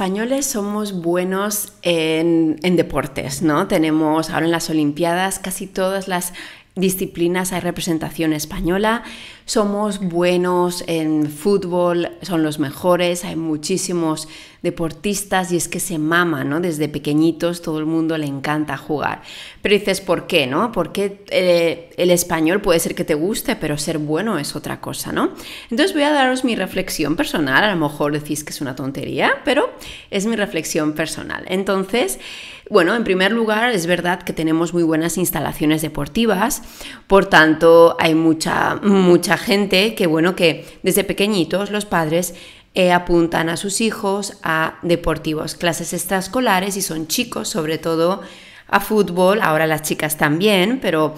españoles somos buenos en, en deportes, ¿no? Tenemos ahora en las Olimpiadas casi todas las disciplinas hay representación española somos buenos en fútbol, son los mejores, hay muchísimos deportistas y es que se mama, ¿no? Desde pequeñitos todo el mundo le encanta jugar. Pero dices, ¿por qué, no? Porque eh, el español puede ser que te guste, pero ser bueno es otra cosa, ¿no? Entonces voy a daros mi reflexión personal, a lo mejor decís que es una tontería, pero es mi reflexión personal. Entonces, bueno, en primer lugar, es verdad que tenemos muy buenas instalaciones deportivas, por tanto, hay mucha, mucha gente que, bueno, que desde pequeñitos los padres eh, apuntan a sus hijos a deportivos, clases extraescolares y son chicos, sobre todo a fútbol, ahora las chicas también, pero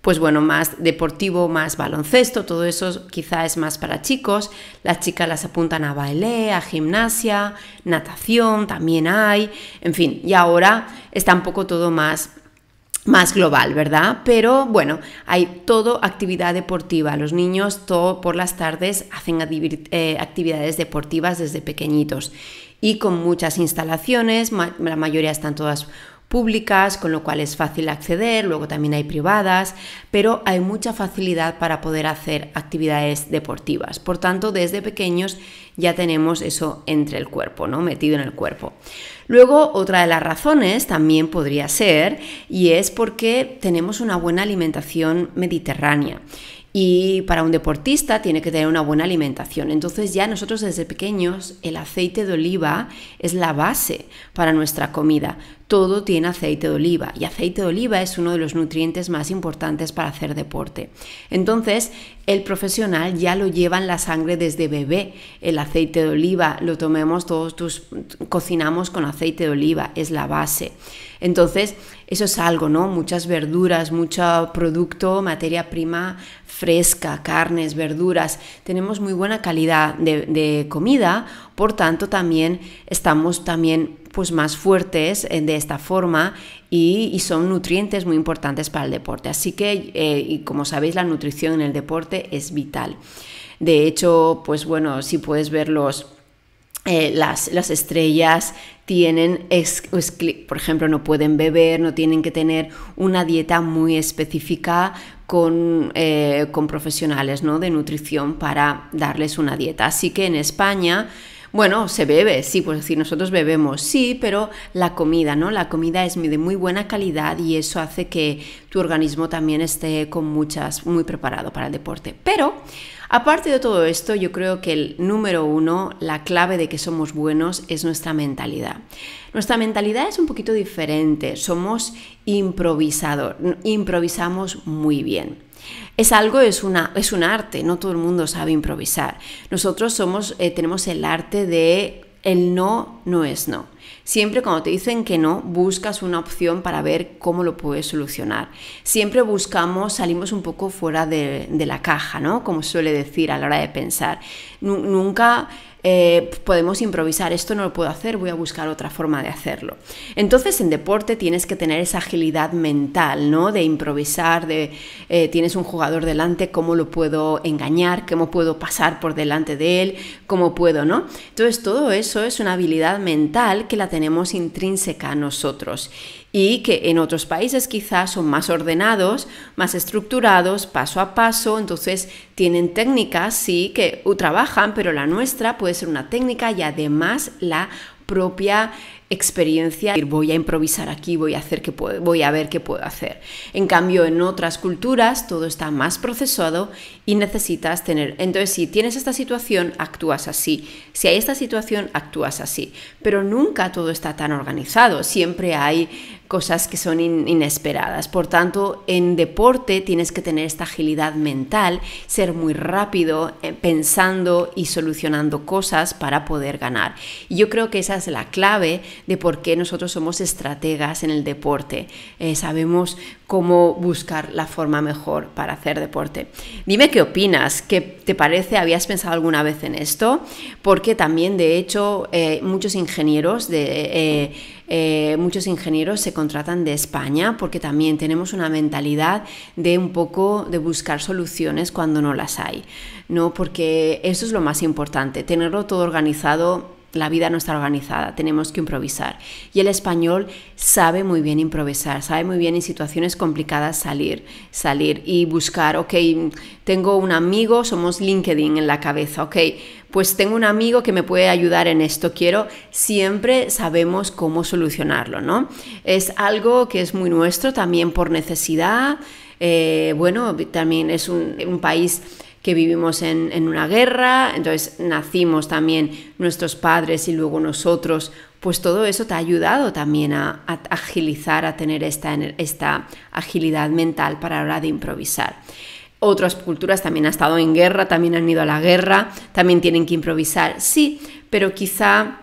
pues bueno, más deportivo, más baloncesto, todo eso quizá es más para chicos. Las chicas las apuntan a baile, a gimnasia, natación, también hay, en fin, y ahora está un poco todo más más global, ¿verdad? Pero bueno, hay todo actividad deportiva. Los niños todo por las tardes hacen eh, actividades deportivas desde pequeñitos y con muchas instalaciones, la mayoría están todas públicas, con lo cual es fácil acceder, luego también hay privadas, pero hay mucha facilidad para poder hacer actividades deportivas. Por tanto, desde pequeños ya tenemos eso entre el cuerpo, ¿no? Metido en el cuerpo. Luego, otra de las razones también podría ser, y es porque tenemos una buena alimentación mediterránea. Y para un deportista tiene que tener una buena alimentación. Entonces ya nosotros desde pequeños el aceite de oliva es la base para nuestra comida. Todo tiene aceite de oliva y aceite de oliva es uno de los nutrientes más importantes para hacer deporte. Entonces el profesional ya lo lleva en la sangre desde bebé. El aceite de oliva lo tomemos todos, tus, cocinamos con aceite de oliva, es la base. Entonces, eso es algo, ¿no? Muchas verduras, mucho producto, materia prima fresca, carnes, verduras. Tenemos muy buena calidad de, comida, por tanto, también estamos también pues más fuertes eh, de esta forma y, son nutrientes muy importantes para el deporte. Así que, eh, y como sabéis, la nutrición en el deporte es vital. De hecho, pues bueno, si puedes ver los eh, las, las estrellas tienen, por ejemplo, no pueden beber, no tienen que tener una dieta muy específica eh, con, profesionales ¿no? de nutrición para darles una dieta. Así que en España, bueno, se bebe, sí, pues decir, nosotros bebemos, sí, pero la comida, ¿no? La comida es de muy buena calidad y eso hace que tu organismo también esté con muchas, muy preparado para el deporte. Pero Aparte de todo esto, yo creo que el número uno, la clave de que somos buenos es nuestra mentalidad. Nuestra mentalidad es un poquito diferente, somos improvisador, improvisamos muy bien. Es algo, es, una, es un arte, no todo el mundo sabe improvisar. Nosotros somos, eh, tenemos el arte de el no no es no. Siempre cuando te dicen que no, buscas una opción para ver cómo lo puedes solucionar. Siempre buscamos, salimos un poco fuera de, la caja, ¿no? Como suele decir a la hora de pensar. nunca eh, podemos improvisar, esto no lo puedo hacer, voy a buscar otra forma de hacerlo. Entonces en deporte tienes que tener esa agilidad mental, ¿no? De improvisar, de eh, tienes un jugador delante, ¿cómo lo puedo engañar? ¿Cómo puedo pasar por delante de él? ¿Cómo puedo, no? Entonces todo eso es una habilidad mental que la tenemos intrínseca a nosotros y que en otros países quizás son más ordenados, más estructurados, paso a paso, entonces tienen técnicas, sí, que trabajan, pero la nuestra puede ser una técnica y además la propia experiencia, voy a improvisar aquí, voy a hacer que voy a ver qué puedo hacer. En cambio, en otras culturas todo está más procesado y necesitas tener, entonces si tienes esta situación, actúas así. Si hay esta situación, actúas así, pero nunca todo está tan organizado, siempre hay cosas que son inesperadas. Por tanto, en deporte tienes que tener esta agilidad mental, ser muy rápido eh, pensando y solucionando cosas para poder ganar. Y yo creo que esa es la clave de por qué nosotros somos estrategas en el deporte. Eh, sabemos cómo buscar la forma mejor para hacer deporte. Dime qué opinas, qué te parece, habías pensado alguna vez en esto, porque también de hecho eh, muchos ingenieros de eh, muchos ingenieros se contratan de España porque también tenemos una mentalidad de un poco de buscar soluciones cuando no las hay, ¿no? Porque eso es lo más importante, tenerlo todo organizado la vida no está organizada, tenemos que improvisar. Y el español sabe muy bien improvisar, sabe muy bien en situaciones complicadas salir, salir y buscar, ok, tengo un amigo, somos LinkedIn en la cabeza, ok, pues tengo un amigo que me puede ayudar en esto, quiero, siempre sabemos cómo solucionarlo, ¿no? Es algo que es muy nuestro también por necesidad, eh, bueno, también es un país que vivimos en, una guerra, entonces nacimos también nuestros padres y luego nosotros, pues todo eso te ha ayudado también a, agilizar, a tener esta, esta agilidad mental para la hora de improvisar otras culturas también han estado en guerra, también han ido a la guerra, también tienen que improvisar, sí, pero quizá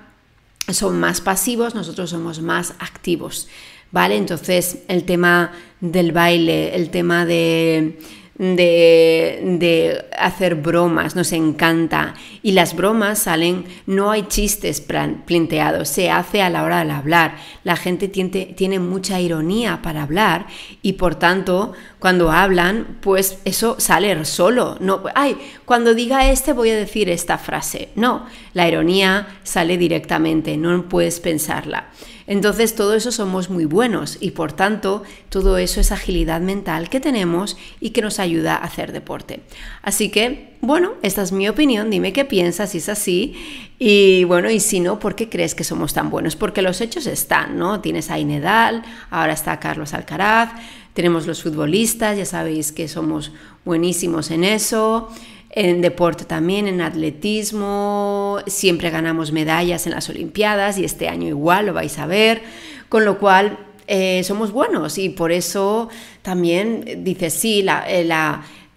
son más pasivos, nosotros somos más activos, ¿vale? Entonces el tema del baile, el tema de de, hacer bromas, nos encanta. Y las bromas salen, no hay chistes planteados, se hace a la hora de hablar. La gente tiene mucha ironía para hablar y por tanto, cuando hablan, pues eso sale solo. No, ay, cuando diga este voy a decir esta frase. No, la ironía sale directamente, no puedes pensarla. Entonces todo eso somos muy buenos y por tanto todo eso es agilidad mental que tenemos y que nos ayuda a hacer deporte. Así que, bueno, esta es mi opinión, dime qué piensas si es así y bueno, y si no, ¿por qué crees que somos tan buenos? Porque los hechos están, ¿no? Tienes a Inedal, ahora está Carlos Alcaraz, tenemos los futbolistas, ya sabéis que somos buenísimos en eso en deporte también, en atletismo, siempre ganamos medallas en las Olimpiadas y este año igual lo vais a ver, con lo cual eh, somos buenos y por eso también dices, sí, la eh,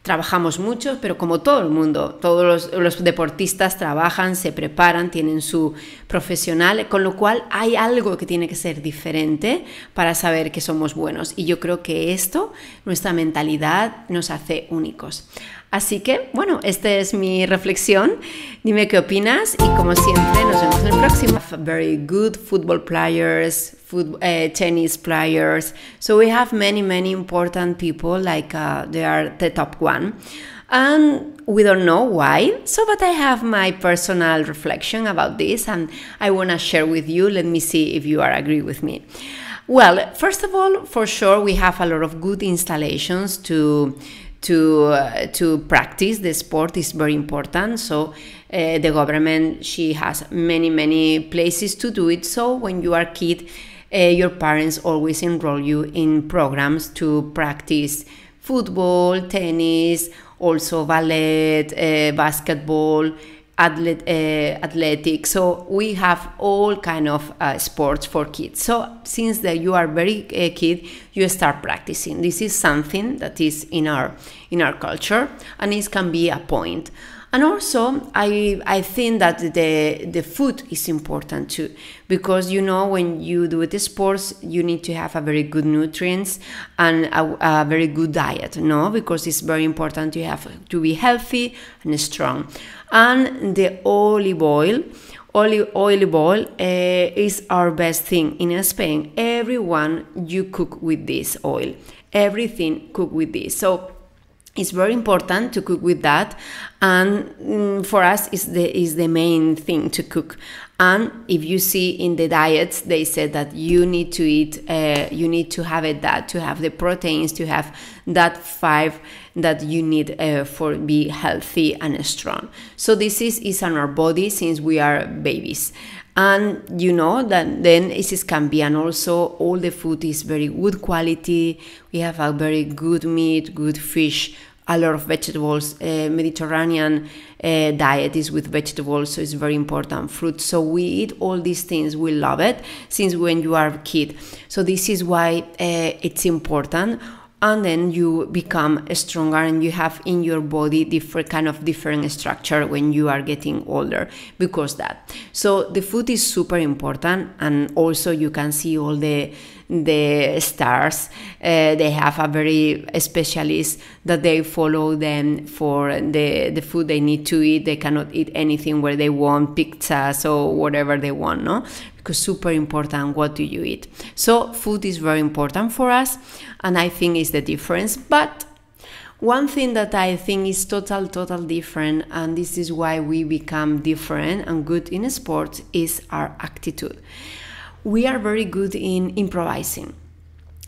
trabajamos mucho, pero como todo el mundo, todos los, deportistas trabajan, se preparan, tienen su profesional, con lo cual hay algo que tiene que ser diferente para saber que somos buenos. Y yo creo que esto, nuestra mentalidad, nos hace únicos. Así que, bueno, esta es mi reflexión. Dime qué opinas y como siempre nos vemos en el próximo. Very good football players. foot, uh, tennis players. So we have many, many important people, like uh, they are the top one. And we don't know why. So, but I have my personal reflection about this and I want to share with you. Let me see if you are agree with me. Well, first of all, for sure, we have a lot of good installations to to uh, to practice the sport is very important so uh, the government she has many many places to do it so when you are kid uh, your parents always enroll you in programs to practice football, tennis, also ballet, uh, basketball, athletic. uh, athletics. So we have all kind of uh, sports for kids. So since that you are very uh, kid, you start practicing. This is something that is in our in our culture, and it can be a point. And also, I, I think that the, the food is important too, because you know, when you do the sports, you need to have a very good nutrients and a, a very good diet, no? Because it's very important to have to be healthy and strong. And the olive oil, olive oil uh, is our best thing in Spain. Everyone you cook with this oil, everything cook with this. So it's very important to cook with that and mm, for us is the is the main thing to cook and if you see in the diets they said that you need to eat uh, you need to have it that to have the proteins to have that five that you need uh, for be healthy and strong so this is is on our body since we are babies and you know that then it is and also all the food is very good quality we have a very good meat good fish a lot of vegetables uh, mediterranean uh, diet is with vegetables so it's very important fruit so we eat all these things we love it since when you are a kid so this is why uh, it's important and then you become stronger and you have in your body different kind of different structure when you are getting older because that so the food is super important and also you can see all the the stars. Uh, they have a very specialist that they follow them for the, the food they need to eat. They cannot eat anything where they want, pizza or whatever they want, no? Because super important, what do you eat? So food is very important for us, and I think is the difference. But one thing that I think is total, total different, and this is why we become different and good in sports, is our attitude we are very good in improvising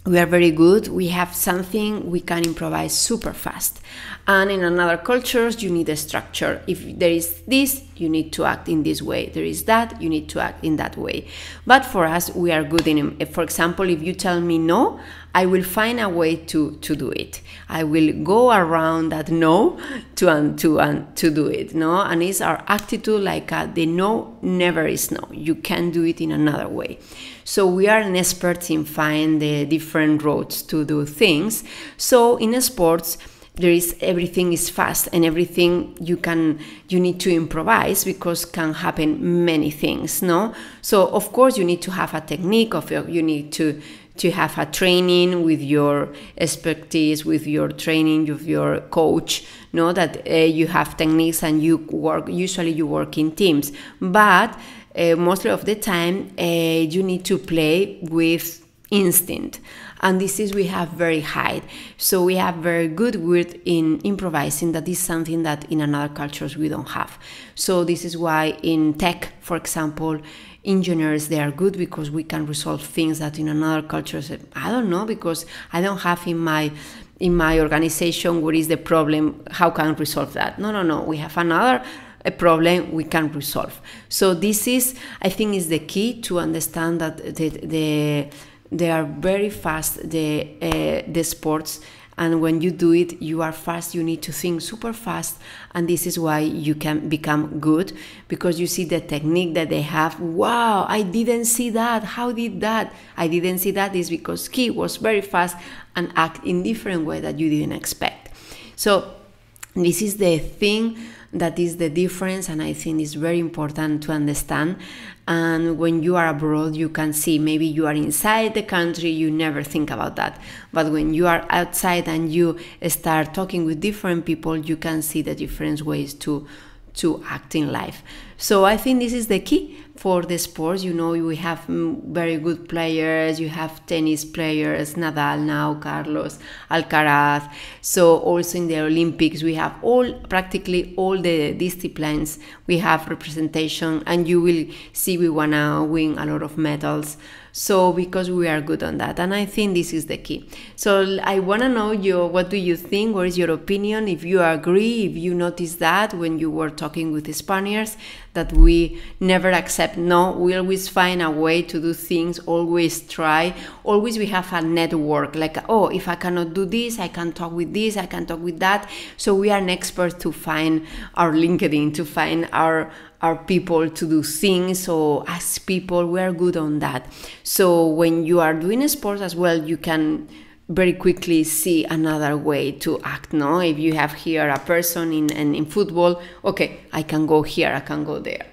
we are very good we have something we can improvise super fast and in another cultures you need a structure if there is this you need to act in this way there is that you need to act in that way but for us we are good in eh, for example if you tell me no i will find a way to to do it i will go around that no to and um, to and um, to do it no and it's our attitude like uh, the no never is no you can do it in another way so we are an expert in find the different roads to do things so in sports there is everything is fast and everything you can you need to improvise because can happen many things no so of course you need to have a technique of your, you need to to have a training with your expertise with your training with your coach no that uh, you have techniques and you work usually you work in teams but uh, mostly of the time uh, you need to play with instinct and this is we have very high. So we have very good word in improvising that is something that in another cultures we don't have. So this is why in tech, for example, engineers they are good because we can resolve things that in another cultures I don't know because I don't have in my in my organization what is the problem how can I resolve that no no no we have another a problem we can resolve so this is i think is the key to understand that the, the they are very fast the uh, the sports and when you do it you are fast you need to think super fast and this is why you can become good because you see the technique that they have wow i didn't see that how did that i didn't see that is because he was very fast and act in different way that you didn't expect so this is the thing that is the difference and i think is very important to understand and when you are abroad you can see maybe you are inside the country you never think about that but when you are outside and you start talking with different people you can see the different ways to to act in life. So I think this is the key for the sports. You know, we have mm, very good players. You have tennis players, Nadal now, Carlos, Alcaraz. So also in the Olympics, we have all practically all the disciplines. We have representation, and you will see we wanna win a lot of medals so because we are good on that and i think this is the key so i want to know your what do you think what is your opinion if you agree if you notice that when you were talking with the spaniards that we never accept no we always find a way to do things always try always we have a network like oh if i cannot do this i can talk with this i can talk with that so we are an expert to find our linkedin to find our our people to do things or as people we are good on that so when you are doing sports as well you can very quickly see another way to act no if you have here a person in and in football okay i can go here i can go there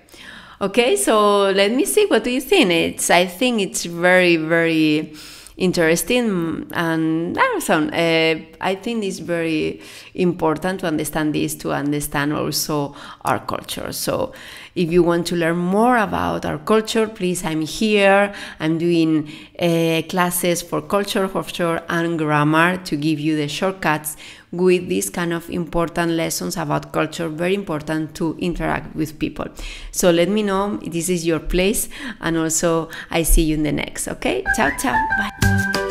okay so let me see what do you think it's i think it's very very interesting and awesome. Ah, uh, I think it's very important to understand this to understand also our culture. So if you want to learn more about our culture, please, I'm here. I'm doing uh, classes for culture, offshore, and grammar to give you the shortcuts with these kind of important lessons about culture very important to interact with people so let me know this is your place and also i see you in the next okay ciao ciao bye